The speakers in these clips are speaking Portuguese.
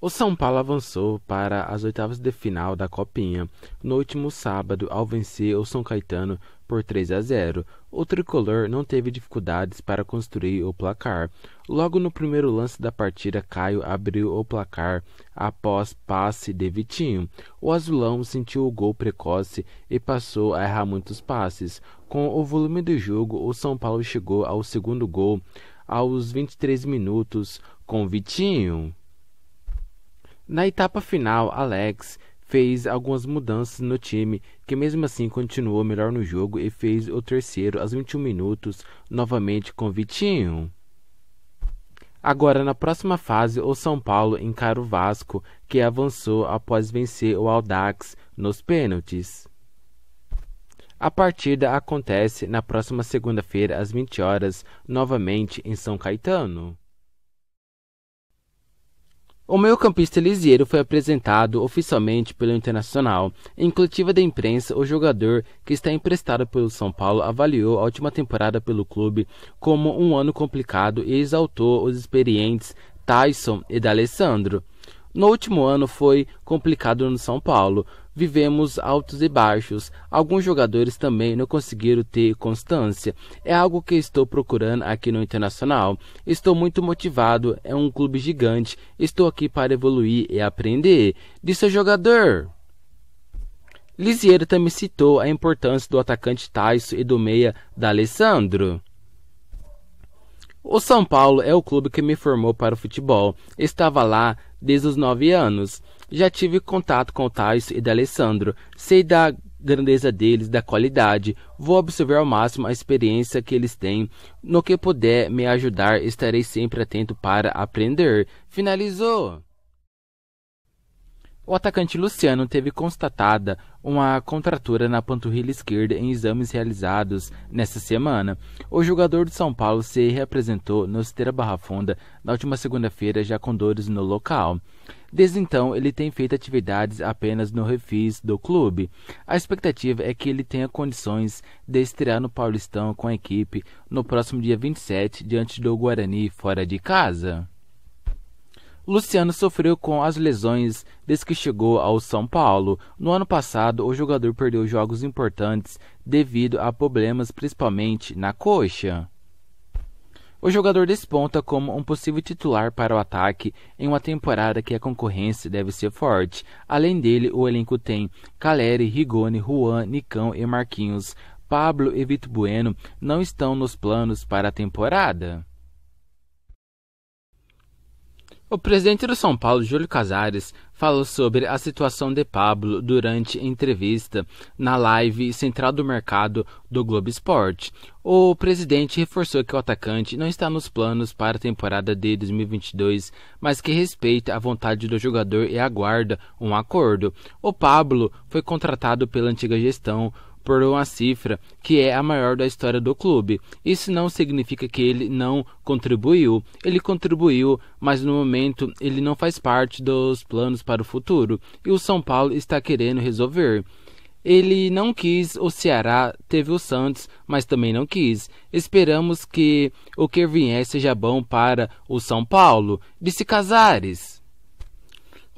O São Paulo avançou para as oitavas de final da Copinha no último sábado ao vencer o São Caetano por 3 a 0. O tricolor não teve dificuldades para construir o placar. Logo no primeiro lance da partida, Caio abriu o placar após passe de Vitinho. O azulão sentiu o gol precoce e passou a errar muitos passes. Com o volume do jogo, o São Paulo chegou ao segundo gol aos 23 minutos com Vitinho. Na etapa final, Alex fez algumas mudanças no time, que mesmo assim continuou melhor no jogo e fez o terceiro aos 21 minutos novamente com Vitinho. Agora, na próxima fase, o São Paulo encara o Vasco, que avançou após vencer o Aldax nos pênaltis. A partida acontece na próxima segunda-feira às 20 horas, novamente em São Caetano. O meio-campista Lisieiro foi apresentado oficialmente pelo Internacional. Em coletiva da imprensa, o jogador, que está emprestado pelo São Paulo, avaliou a última temporada pelo clube como um ano complicado e exaltou os experientes Tyson e D'Alessandro. No último ano foi complicado no São Paulo. Vivemos altos e baixos. Alguns jogadores também não conseguiram ter constância. É algo que estou procurando aqui no Internacional. Estou muito motivado, é um clube gigante. Estou aqui para evoluir e aprender. Disse o jogador. Lisieiro também citou a importância do atacante Tyson e do meia D'Alessandro. O São Paulo é o clube que me formou para o futebol. Estava lá desde os 9 anos. Já tive contato com o Tais e da Alessandro. Sei da grandeza deles, da qualidade. Vou observar ao máximo a experiência que eles têm. No que puder me ajudar, estarei sempre atento para aprender. Finalizou! O atacante Luciano teve constatada uma contratura na panturrilha esquerda em exames realizados nesta semana. O jogador do São Paulo se reapresentou no Esteira Barra Funda na última segunda-feira, já com dores no local. Desde então, ele tem feito atividades apenas no refis do clube. A expectativa é que ele tenha condições de estrear no Paulistão com a equipe no próximo dia 27, diante do Guarani, fora de casa. Luciano sofreu com as lesões desde que chegou ao São Paulo. No ano passado, o jogador perdeu jogos importantes devido a problemas principalmente na coxa. O jogador desponta como um possível titular para o ataque em uma temporada que a concorrência deve ser forte. Além dele, o elenco tem Caleri, Rigoni, Juan, Nicão e Marquinhos. Pablo e Vito Bueno não estão nos planos para a temporada. O presidente do São Paulo, Júlio Casares, falou sobre a situação de Pablo durante entrevista na live Central do Mercado do Globo Esporte. O presidente reforçou que o atacante não está nos planos para a temporada de 2022, mas que respeita a vontade do jogador e aguarda um acordo. O Pablo foi contratado pela antiga gestão por uma cifra que é a maior da história do clube. Isso não significa que ele não contribuiu, ele contribuiu, mas no momento ele não faz parte dos planos para o futuro e o São Paulo está querendo resolver. Ele não quis o Ceará, teve o Santos, mas também não quis. Esperamos que o que vier seja bom para o São Paulo, disse Casares.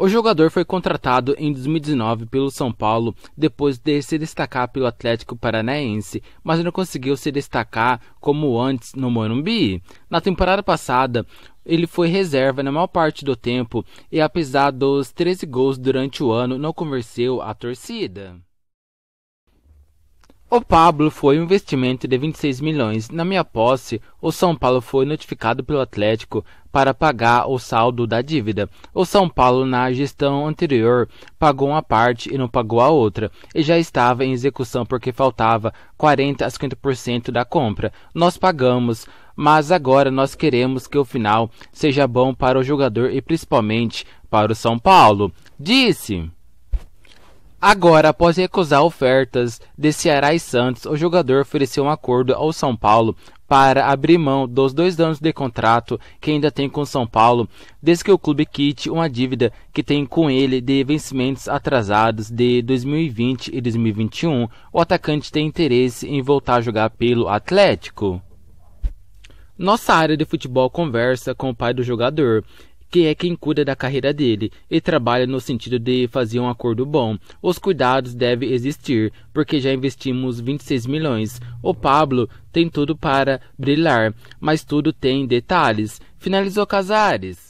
O jogador foi contratado em 2019 pelo São Paulo depois de se destacar pelo Atlético Paranaense, mas não conseguiu se destacar como antes no Morumbi. Na temporada passada, ele foi reserva na maior parte do tempo e, apesar dos 13 gols durante o ano, não convenceu a torcida. O Pablo foi um investimento de 26 milhões. Na minha posse, o São Paulo foi notificado pelo Atlético para pagar o saldo da dívida. O São Paulo, na gestão anterior, pagou uma parte e não pagou a outra, e já estava em execução porque faltava 40 a 50% da compra. Nós pagamos, mas agora nós queremos que o final seja bom para o jogador e principalmente para o São Paulo, disse. Agora, após recusar ofertas de Ceará e Santos, o jogador ofereceu um acordo ao São Paulo para abrir mão dos dois anos de contrato que ainda tem com o São Paulo, desde que o clube quite uma dívida que tem com ele de vencimentos atrasados de 2020 e 2021. O atacante tem interesse em voltar a jogar pelo Atlético. Nossa área de futebol conversa com o pai do jogador que é quem cuida da carreira dele e trabalha no sentido de fazer um acordo bom. Os cuidados devem existir, porque já investimos 26 milhões. O Pablo tem tudo para brilhar, mas tudo tem detalhes. Finalizou Casares.